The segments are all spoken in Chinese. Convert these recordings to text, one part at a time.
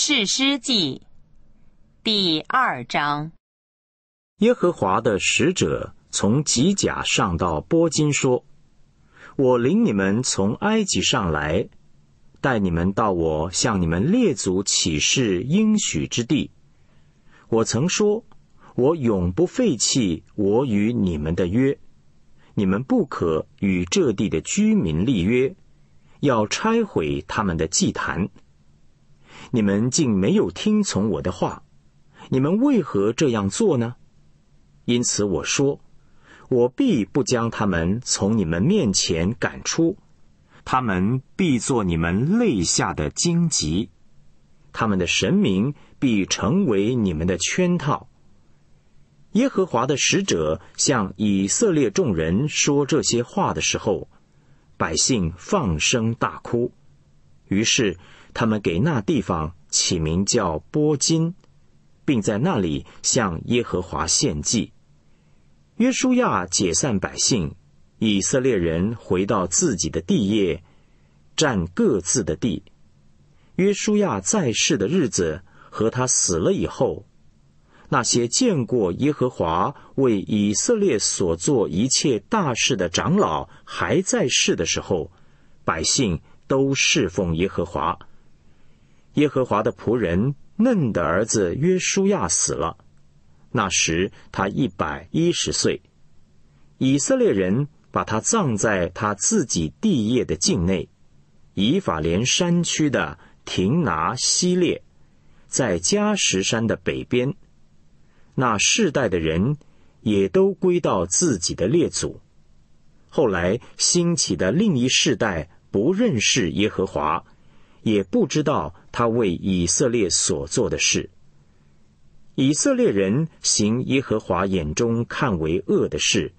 士师记第二章，耶和华的使者从吉甲上到波金，说：“我领你们从埃及上来，带你们到我向你们列祖起誓应许之地。我曾说，我永不废弃我与你们的约。你们不可与这地的居民立约，要拆毁他们的祭坛。”你们竟没有听从我的话，你们为何这样做呢？因此我说，我必不将他们从你们面前赶出，他们必做你们肋下的荆棘，他们的神明必成为你们的圈套。耶和华的使者向以色列众人说这些话的时候，百姓放声大哭，于是。他们给那地方起名叫波金，并在那里向耶和华献祭。约书亚解散百姓，以色列人回到自己的地业，占各自的地。约书亚在世的日子和他死了以后，那些见过耶和华为以色列所做一切大事的长老还在世的时候，百姓都侍奉耶和华。耶和华的仆人嫩的儿子约书亚死了，那时他一百一十岁。以色列人把他葬在他自己地业的境内，以法莲山区的亭拿西列，在加什山的北边。那世代的人也都归到自己的列祖。后来兴起的另一世代不认识耶和华。也不知道他为以色列所做的事。以色列人行耶和华眼中看为恶的事，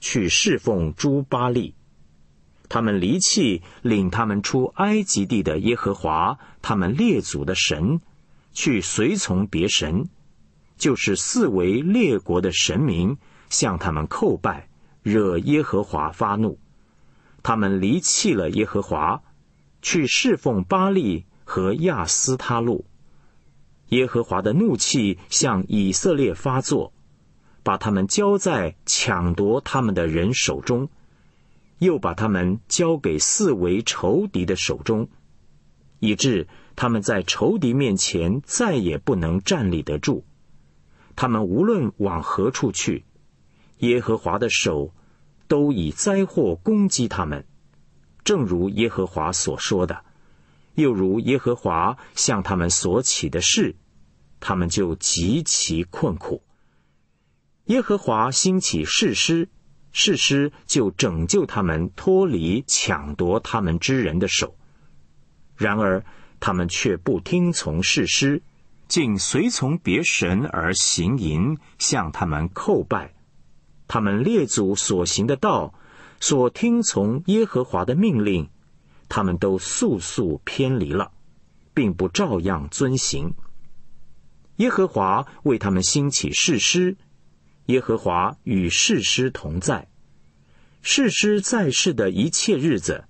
去侍奉朱巴利。他们离弃领他们出埃及地的耶和华，他们列祖的神，去随从别神，就是四围列国的神明，向他们叩拜，惹耶和华发怒。他们离弃了耶和华。去侍奉巴利和亚斯他路。耶和华的怒气向以色列发作，把他们交在抢夺他们的人手中，又把他们交给四围仇敌的手中，以致他们在仇敌面前再也不能站立得住。他们无论往何处去，耶和华的手都以灾祸攻击他们。正如耶和华所说的，又如耶和华向他们所起的誓，他们就极其困苦。耶和华兴起誓师，誓师就拯救他们脱离抢夺他们之人的手。然而他们却不听从誓师，竟随从别神而行淫，向他们叩拜。他们列祖所行的道。所听从耶和华的命令，他们都速速偏离了，并不照样遵行。耶和华为他们兴起誓师，耶和华与誓师同在，誓师在世的一切日子，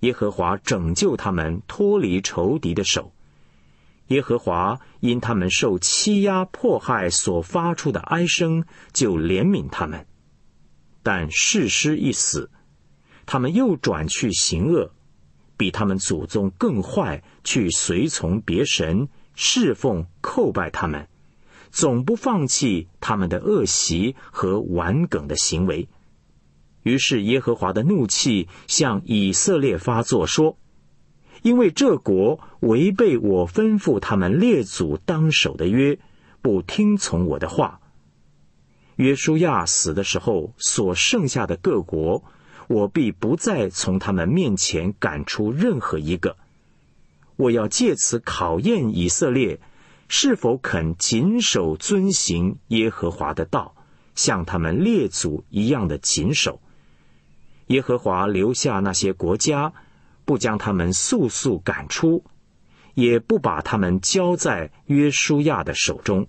耶和华拯救他们脱离仇敌的手。耶和华因他们受欺压迫害所发出的哀声，就怜悯他们。但誓师一死，他们又转去行恶，比他们祖宗更坏，去随从别神，侍奉、叩拜他们，总不放弃他们的恶习和顽梗的行为。于是耶和华的怒气向以色列发作，说：“因为这国违背我吩咐他们列祖当守的约，不听从我的话。”约书亚死的时候，所剩下的各国，我必不再从他们面前赶出任何一个。我要借此考验以色列，是否肯谨守遵行耶和华的道，像他们列祖一样的谨守。耶和华留下那些国家，不将他们速速赶出，也不把他们交在约书亚的手中。